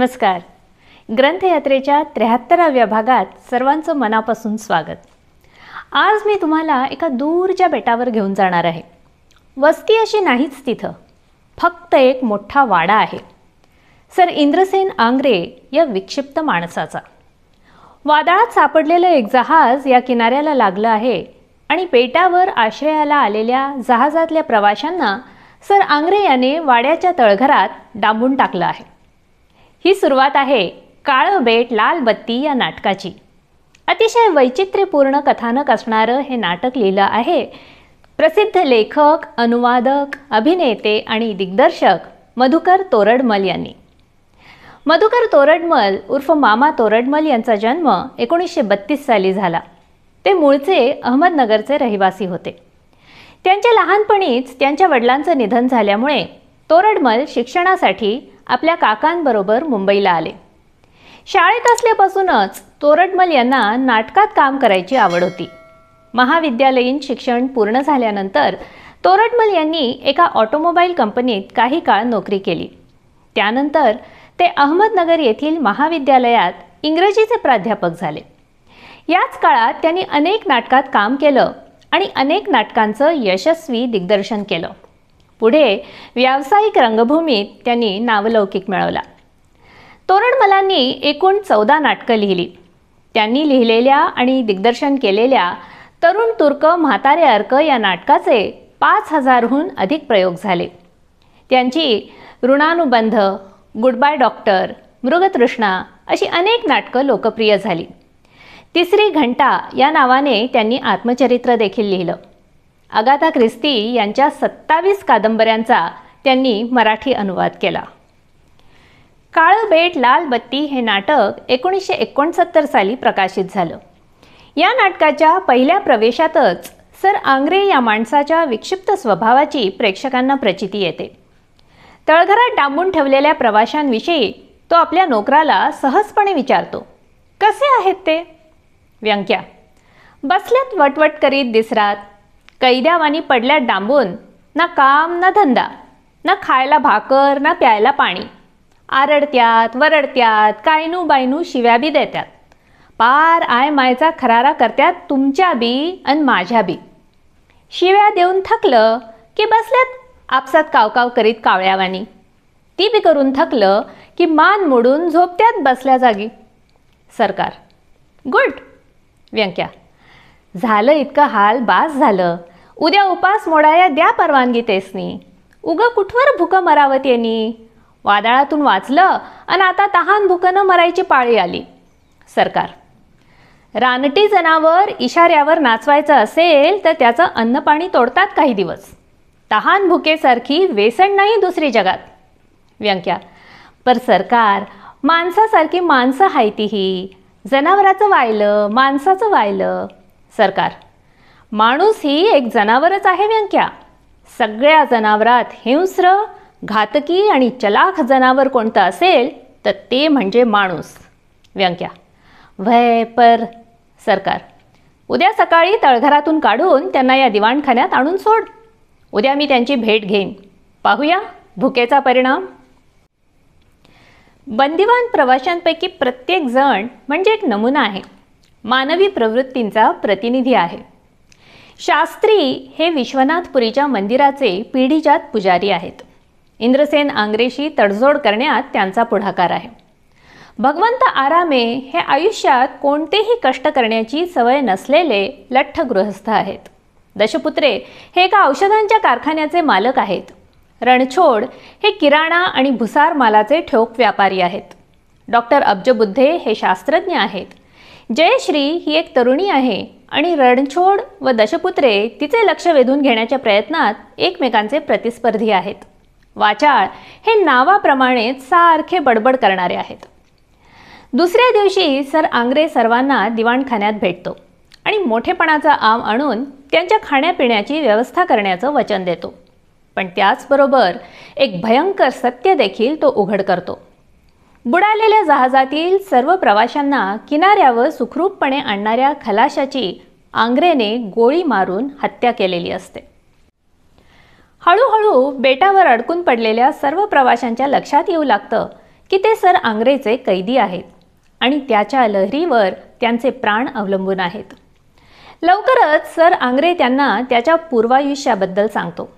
नमस्कार ग्रंथयात्रेच्या त्र्याहत्तराव्या भागात सर्वांचं मनापासून स्वागत आज मी तुम्हाला एका दूरच्या बेटावर घेऊन जाणार आहे वस्ती अशी नाहीच तिथं फक्त एक मोठा वाडा आहे सर इंद्रसेन आंग्रे या विक्षिप्त माणसाचा वादळात सापडलेलं एक जहाज या किनाऱ्याला लागलं आहे आणि बेटावर आश्रयाला आलेल्या जहाजातल्या प्रवाशांना सर आंग्रे याने वाड्याच्या तळघरात डांबून टाकलं आहे ही सुरुवात आहे काळं बेट लाल बत्ती या नाटकाची अतिशय वैचित्र्यपूर्ण कथानक असणारं हे नाटक लिहिलं आहे प्रसिद्ध लेखक अनुवादक अभिनेते आणि दिग्दर्शक मधुकर तोरडमल यांनी मधुकर तोरडमल उर्फ मामा तोरडमल यांचा जन्म एकोणीसशे बत्तीस साली झाला ते मूळचे अहमदनगरचे रहिवासी होते त्यांच्या लहानपणीच त्यांच्या वडिलांचं निधन झाल्यामुळे तोरडमल शिक्षणासाठी आपल्या काकांबरोबर मुंबईला आले शाळेत असल्यापासूनच तोरडमल यांना नाटकात काम करायची आवड होती महाविद्यालयीन शिक्षण पूर्ण झाल्यानंतर तोरडमल यांनी एका ऑटोमोबाईल कंपनीत काही काळ नोकरी केली त्यानंतर ते अहमदनगर येथील महाविद्यालयात इंग्रजीचे प्राध्यापक झाले याच काळात त्यांनी अनेक नाटकात काम केलं आणि अनेक नाटकांचं यशस्वी दिग्दर्शन केलं पुढे व्यावसायिक रंगभूमीत त्यांनी नावलौकिक मिळवला तोरणमलांनी एकूण चौदा नाटकं लिहिली त्यांनी लिहिलेल्या आणि दिग्दर्शन केलेल्या तरुण तुर्क म्हातारे अर्क या नाटकाचे पाच हजारहून अधिक प्रयोग झाले त्यांची ऋणानुबंध गुडबाय डॉक्टर मृगतृष्णा अशी अनेक नाटकं लोकप्रिय झाली तिसरी घंटा या नावाने त्यांनी आत्मचरित्र देखील लिहिलं अगाथा ख्रिस्ती यांच्या सत्तावीस कादंबऱ्यांचा त्यांनी मराठी अनुवाद केला काळ बेट लाल बत्ती हे नाटक एकोणीसशे एकोणसत्तर साली प्रकाशित झालं या नाटकाच्या पहिल्या प्रवेशातच सर आंग्रे या माणसाच्या विक्षिप्त स्वभावाची प्रेक्षकांना प्रचिती येते तळघरात डांबून ठेवलेल्या प्रवाशांविषयी तो आपल्या नोकराला सहजपणे विचारतो कसे आहेत ते व्यंक्या बसल्यात वटवट करीत दिसरात कैद्यावानी पडल्या डांबून ना काम ना धंदा ना खायला भाकर ना प्यायला पाणी आरडत्यात वरडत्यात कायनू बायनू शिव्या बी देतात पार आय मायचा खरारा करत्यात तुमच्या बी आणि माझ्या बी शिव्या देऊन थकलं की बसल्यात आपसात कावकाव करीत कावळ्यावानी ती बी करून थकलं की मान मोडून झोपत्यात बसल्या जागी सरकार गुड व्यंक्या झालं इतकं हाल बास झालं उद्या उपास मोडाया द्या परवानगी तेसनी उग कुठवर भुकं मरावत यांनी वादळातून वाचलं आणि आता तहान भुकनं मरायची पाळी आली सरकार रानटी जनावर इशाऱ्यावर नाचवायचं असेल तर त्याचं अन्नपाणी तोडतात काही दिवस तहान भुकेसारखी वेसण नाही दुसरी जगात व्यंक्या पर सरकार माणसासारखी माणसं हायती ही जनावराचं वायलं माणसाचं वायलं सरकार माणूस ही एक जनावरच आहे व्यंक्या सगळ्या जनावरात हिंस्र घातकी आणि चलाख जनावर कोणतं असेल तर ते म्हणजे माणूस व्यंक्या वय पर सरकार उद्या सकाळी तळघरातून काढून त्यांना या दिवाणखान्यात आणून सोड उद्या मी त्यांची भेट घेईन पाहूया भुकेचा परिणाम बंदिवान प्रवाशांपैकी प्रत्येक जण म्हणजे एक नमुना आहे मानवी प्रवृत्तींचा प्रतिनिधी आहे शास्त्री हे विश्वनाथपुरीच्या मंदिराचे पिढीजात पुजारी आहेत इंद्रसेन आंग्रेशी तडजोड करण्यात त्यांचा पुढाकार आहे भगवंत आरामे हे आयुष्यात कोणतेही कष्ट करण्याची सवय नसलेले लठ्ठ गृहस्थ आहेत दशपुत्रे हे एका औषधांच्या कारखान्याचे मालक आहेत रणछोड हे किराणा आणि भुसार मालाचे ठोक व्यापारी आहेत डॉक्टर अब्जबुद्धे हे शास्त्रज्ञ आहेत जयश्री ही एक तरुणी आहे आणि रणछोड व दशपुत्रे तिचे लक्ष वेधून घेण्याच्या प्रयत्नात एकमेकांचे प्रतिस्पर्धी आहेत वाचाळ हे नावाप्रमाणेच सारखे बडबड करणारे आहेत दुसऱ्या दिवशी सर आंग्रे सर्वांना दिवाणखान्यात भेटतो आणि मोठेपणाचा आम आणून त्यांच्या खाण्यापिण्याची व्यवस्था करण्याचं वचन देतो पण त्याचबरोबर एक भयंकर सत्य देखील तो उघड करतो बुडालेल्या जहाजातील सर्व प्रवाशांना किनाऱ्यावर सुखरूपपणे आणणाऱ्या खलाशाची आंग्रेने गोळी मारून हत्या केलेली असते हळूहळू बेटावर अडकून पडलेल्या सर्व प्रवाशांच्या लक्षात येऊ लागतं की ते सर आंग्रेचे कैदी आहेत आणि त्याच्या लहरीवर त्यांचे प्राण अवलंबून आहेत लवकरच सर आंग्रे त्यांना त्याच्या पूर्वायुष्याबद्दल सांगतो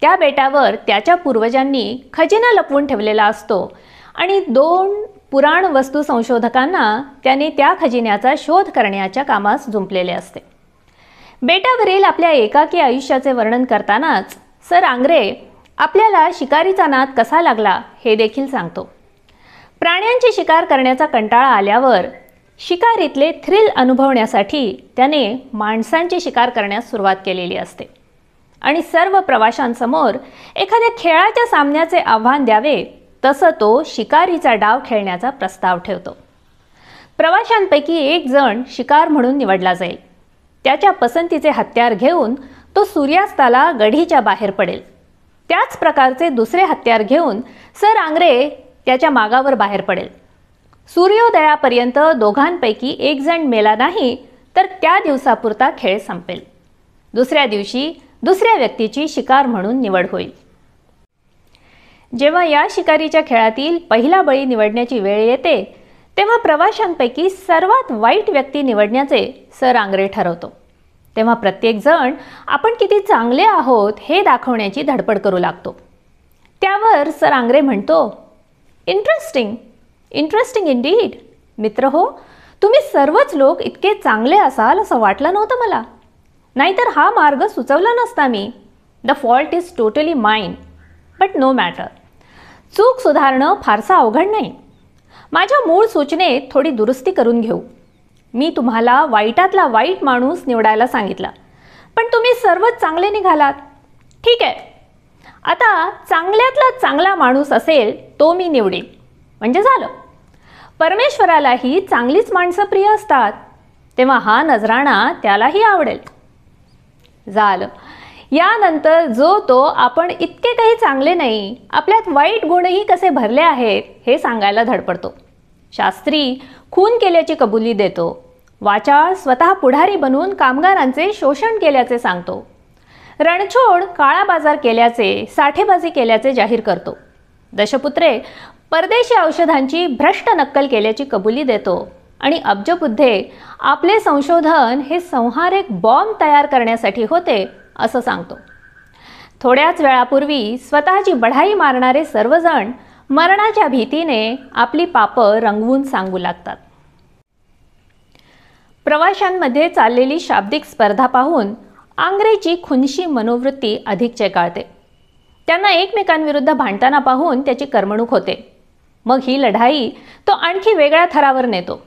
त्या बेटावर त्याच्या पूर्वजांनी खजिना लपवून ठेवलेला असतो आणि दोन पुराण वस्तू संशोधकांना त्याने त्या खजिन्याचा शोध करण्याच्या कामास जुंपलेले असते बेटावरील आपल्या एकाकी आयुष्याचे वर्णन करतानाच सर आंग्रे आपल्याला शिकारीचा नाद कसा लागला हे देखील सांगतो प्राण्यांची शिकार करण्याचा कंटाळा आल्यावर शिकारीतले थ्रिल अनुभवण्यासाठी त्याने माणसांची शिकार करण्यास सुरुवात केलेली असते आणि सर्व प्रवाशांसमोर एखाद्या खेळाच्या सामन्याचे आव्हान द्यावे तसं तो शिकारीचा डाव खेळण्याचा प्रस्ताव ठेवतो प्रवाशांपैकी एक जण शिकार म्हणून निवडला जाईल त्याच्या पसंतीचे हत्यार घेऊन तो सूर्यास्ताला गढीच्या बाहेर पडेल त्याच प्रकारचे दुसरे हत्यार घेऊन सर आंग्रे त्याच्या मागावर बाहेर पडेल सूर्योदयापर्यंत दोघांपैकी एक जण मेला नाही तर त्या दिवसापुरता खेळ संपेल दुसऱ्या दिवशी दुसऱ्या व्यक्तीची शिकार म्हणून निवड होईल जेव्हा या शिकारीच्या खेळातील पहिला बळी निवडण्याची वेळ येते तेव्हा प्रवाशांपैकी सर्वात वाईट व्यक्ती निवडण्याचे सर आंग्रे ठरवतो तेव्हा प्रत्येकजण आपण किती चांगले आहोत हे दाखवण्याची धडपड करू लागतो त्यावर सर आंग्रे म्हणतो इंटरेस्टिंग इंटरेस्टिंग इंडीड मित्र हो तुम्ही सर्वच लोक इतके चांगले असाल असं वाटलं नव्हतं मला नाहीतर हा मार्ग सुचवला नसता मी the fault is totally mine but no matter चूक सुधारणं फारसं अवघड नाही माझ्या मूळ सूचनेत थोडी दुरुस्ती करून घेऊ मी तुम्हाला वाईटातला वाईट माणूस निवडायला सांगितला पण तुम्ही सर्वच चांगले निघालात ठीक आहे आता चांगल्यातला चांगला माणूस असेल तो मी निवडेन म्हणजे झालं परमेश्वरालाही चांगलीच माणसं प्रिय असतात तेव्हा हा नजराणा त्यालाही आवडेल झालं यानंतर जो तो आपण इतके काही चांगले नाही आपल्यात वाईट गुणही कसे भरले आहेत हे सांगायला धडपडतो शास्त्री खून केल्याची कबुली देतो वाचाळ स्वतः पुढारी बनून कामगारांचे शोषण केल्याचे सांगतो रणछोड काळा बाजार केल्याचे साठेबाजी केल्याचे जाहीर करतो दशपुत्रे परदेशी औषधांची भ्रष्ट नक्कल केल्याची कबुली देतो आणि अब्जबुद्धे आपले संशोधन हे संहार एक बॉम्ब तयार करण्यासाठी होते असं सांगतो थोड्याच वेळापूर्वी स्वतःची बढाई मारणारे सर्वजण मरणाच्या भीतीने आपली पापं रंगवून सांगू लागतात प्रवाशांमध्ये चाललेली शाब्दिक स्पर्धा पाहून आंग्रेची खुनशी मनोवृत्ती अधिक चेकाळते त्यांना एकमेकांविरुद्ध भांडताना पाहून त्याची करमणूक होते मग ही लढाई तो आणखी वेगळ्या थरावर नेतो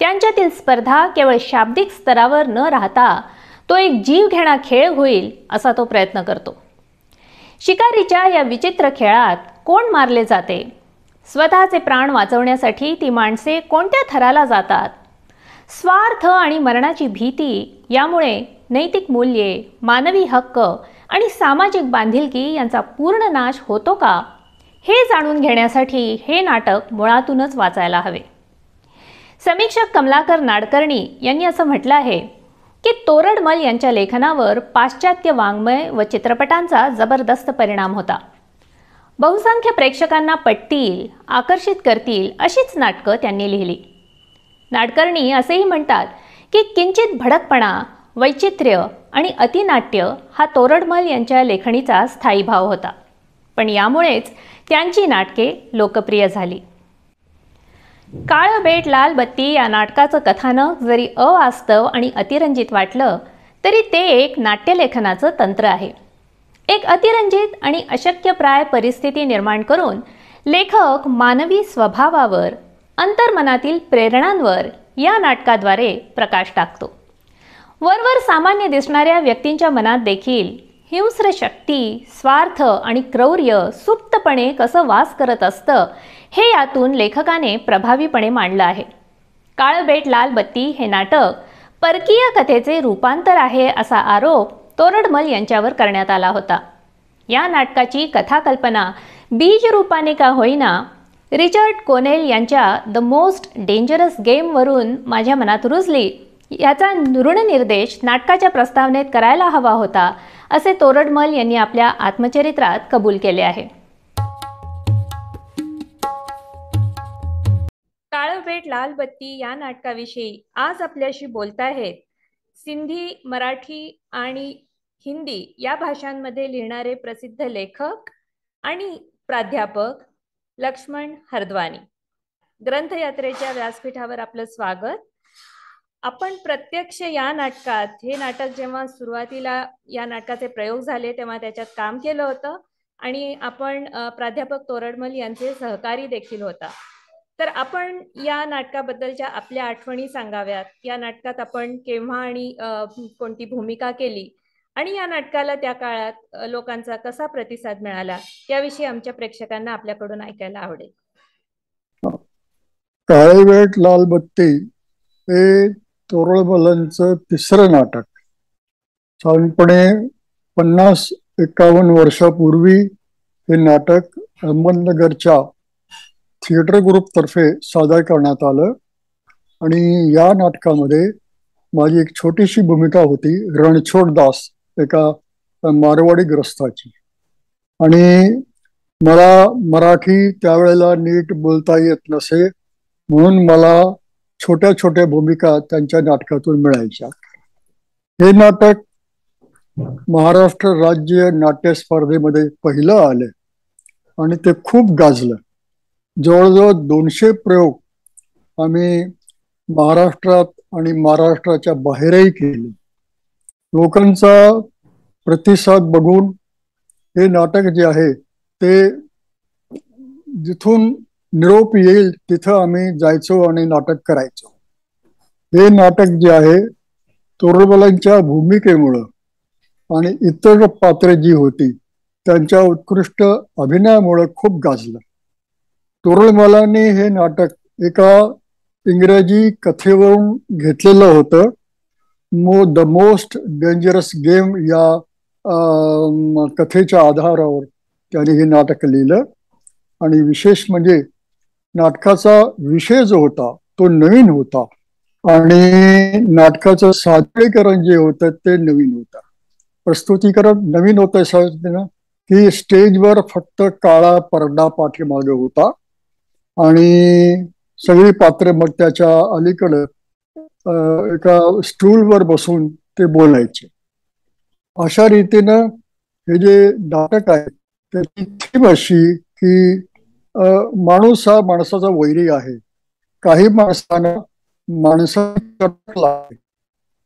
त्यांच्यातील स्पर्धा केवळ शाब्दिक स्तरावर न राहता तो एक जीव घेणा खेळ होईल असा तो प्रयत्न करतो शिकारीच्या या विचित्र खेळात कोण मारले जाते स्वतःचे प्राण वाचवण्यासाठी ती माणसे कोणत्या थराला जातात स्वार्थ आणि मरणाची भीती यामुळे नैतिक मूल्ये मानवी हक्क आणि सामाजिक बांधिलकी यांचा पूर्ण नाश होतो का हे जाणून घेण्यासाठी हे नाटक मुळातूनच वाचायला हवे समीक्षक कमलाकर नाडकर्णी यांनी असं म्हटलं आहे की तोरडमल यांच्या लेखनावर पाश्चात्य वाङ्मय व चित्रपटांचा जबरदस्त परिणाम होता बहुसंख्य प्रेक्षकांना पटतील आकर्षित करतील अशीच नाटकं त्यांनी लिहिली नाटकर्णी असेही म्हणतात की किंचित भडकपणा वैचित्र्य आणि अतिनाट्य हा तोरडमल यांच्या लेखणीचा स्थायी भाव होता पण यामुळेच त्यांची नाटके लोकप्रिय झाली काळ बेट लाल बत्ती या नाटकाचं कथानक जरी अवास्तव आणि अतिरंजित वाटलं तरी ते एक नाट्यलेखनाचं तंत्र आहे एक अतिरंजित आणि अशक्यप्राय परिस्थिती निर्माण करून लेखक मानवी स्वभावावर अंतर्मनातील प्रेरणांवर या नाटकाद्वारे प्रकाश टाकतो वरवर सामान्य दिसणाऱ्या व्यक्तींच्या मनात देखील हिंस्र शक्ती स्वार्थ आणि क्रौर्य सुप्तपणे कसं वास करत असतं हे यातून लेखकाने प्रभावीपणे मांडलं आहे काळबेट लाल बत्ती हे नाटक परकीय कथेचे रूपांतर आहे असा आरोप तोरडमल यांच्यावर करण्यात आला होता या नाटकाची कथाकल्पना बीज रूपाने का होईना रिचर्ड कोनेल यांच्या द मोस्ट डेंजरस गेमवरून माझ्या मनात रुजली याचा निर्देश नाटकाच्या प्रस्तावनेत करायला हवा होता असे तोरडमल यांनी आपल्या आत्मचरित्रात कबूल केले आहे काळवेट लाल बत्ती या नाटकाविषयी आज आपल्याशी आहेत सिंधी मराठी आणि हिंदी या भाषांमध्ये लिहिणारे प्रसिद्ध लेखक आणि प्राध्यापक लक्ष्मण हरद्वानी ग्रंथयात्रेच्या व्यासपीठावर आपलं स्वागत आपण प्रत्यक्ष या नाटकात हे नाटक जेव्हा सुरुवातीला या नाटकाचे प्रयोग झाले तेव्हा त्याच्यात काम केलं होतं आणि आपण प्राध्यापक तोरडमल यांचे सहकारी देखील होता तर आपण या नाटकाबद्दलच्या आपल्या आठवणी सांगाव्यात या नाटकात आपण केव्हा आणि कोणती भूमिका केली आणि या नाटकाला त्या काळात लोकांचा कसा प्रतिसाद मिळाला याविषयी आमच्या प्रेक्षकांना आपल्याकडून ऐकायला आवडेल काळे वेट लाल बत्ती हे तोरळ तिसरं नाटक साधारणपणे पन्नास एकावन्न वर्षापूर्वी हे नाटक अहमदनगरच्या थिएटर ग्रुपतर्फे सादर करण्यात आलं आणि या नाटकामध्ये माझी एक छोटीशी भूमिका होती रणछोड दास एका मारवाडी ग्रस्ताची आणि मला मराठी त्यावेळेला नीट बोलता येत नसे म्हणून मला छोट्या छोट्या भूमिका त्यांच्या नाटकातून मिळायच्या हे नाटक महाराष्ट्र राज्य नाट्य स्पर्धेमध्ये पहिलं आले आणि ते खूप गाजलं जवळजवळ दोनशे प्रयोग आम्ही महाराष्ट्रात आणि महाराष्ट्राच्या बाहेरही केले लोकांचा प्रतिसाद बघून हे नाटक जे आहे ते जिथून निरोप येईल तिथं आम्ही जायचो आणि नाटक करायचो हे नाटक जे आहे तोरबलांच्या भूमिकेमुळं आणि इतर पात्र जी होती त्यांच्या उत्कृष्ट अभिनयामुळं खूप गाजलं तोरुळबालांनी हे नाटक एका इंग्रजी कथेवरून घेतलेलं होतं मो द मोस्ट डेंजरस गेम या कथेच्या आधारावर त्यांनी हे नाटक लिहिलं आणि विशेष म्हणजे नाटकाचा विषय जो होता तो नवीन होता आणि नाटकाचं सादरीकरण जे होतं ते नवीन होतं प्रस्तुतीकरण नवीन होतं साधनं की स्टेजवर फक्त काळा पडदा पाठीमागे होता आणि सगळी पात्र मग त्याच्या अलीकडं एका स्टूलवर बसून ते बोलायचे अशा रीतीनं हे जे नाटक आहे त्याची थीम अशी की माणूस हा माणसाचा वैरी आहे काही माणसांना माणसाला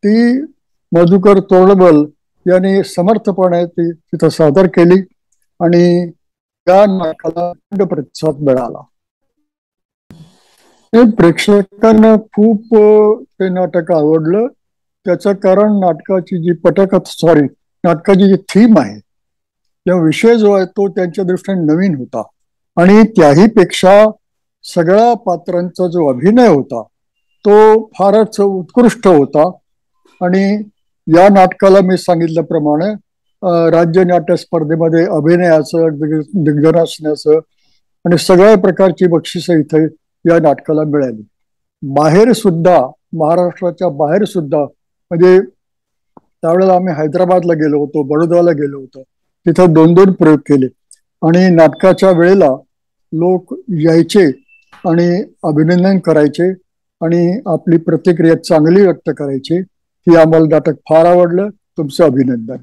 ती मधुकर तोडबल यांनी समर्थपणे ती तिथं सादर केली आणि त्या नाटकाला खंड प्रतिसाद मिळाला प्रेक्षकांना खूप ते नाटक आवडलं त्याचं कारण नाटकाची जी पटकथ सॉरी नाटकाची जी थीम आहे किंवा विषय जो आहे तो त्यांच्या दृष्टीने नवीन होता आणि त्याही पेक्षा सगळ्या पात्रांचा जो अभिनय होता तो फारच उत्कृष्ट होता आणि या नाटकाला मी सांगितल्याप्रमाणे राज्य नाट्य स्पर्धेमध्ये अभिनयाचं असण्याचं आणि सगळ्या प्रकारची बक्षिसं इथे या नाटकाला मिळाली बाहेर सुद्धा महाराष्ट्राच्या बाहेर सुद्धा म्हणजे त्यावेळेला आम्ही हैदराबादला गेलो होतो बडोदाला गेलो होतो तिथं दोन दोन प्रयोग केले आणि नाटकाच्या वेळेला लोक यायचे आणि अभिनंदन करायचे आणि आपली प्रतिक्रिया चांगली व्यक्त करायचे ही आम्हाला नाटक फार आवडलं तुमचं अभिनंदन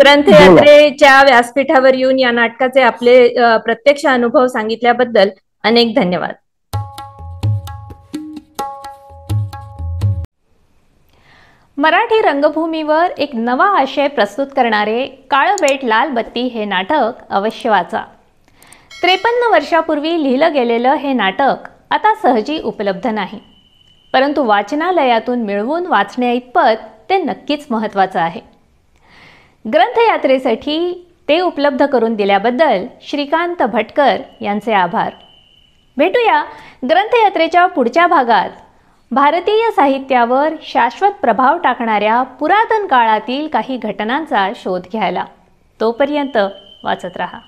ग्रंथयात्रेच्या व्यासपीठावर येऊन या नाटकाचे आपले प्रत्यक्ष अनुभव सांगितल्याबद्दल अनेक धन्यवाद मराठी रंगभूमीवर एक नवा आशय प्रस्तुत करणारे काळबेट लाल बत्ती हे नाटक अवश्य वाचा त्रेपन्न वर्षापूर्वी लिहिलं गेलेलं हे नाटक आता सहजी उपलब्ध नाही परंतु वाचनालयातून मिळवून वाचण्याइतपत ते नक्कीच महत्त्वाचं आहे ग्रंथयात्रेसाठी ते उपलब्ध करून दिल्याबद्दल श्रीकांत भटकर यांचे आभार भेटूया ग्रंथयात्रेच्या पुढच्या भागात भारतीय साहित्यावर शाश्वत प्रभाव टाकणाऱ्या पुरातन काळातील काही घटनांचा शोध घ्यायला तोपर्यंत वाचत राहा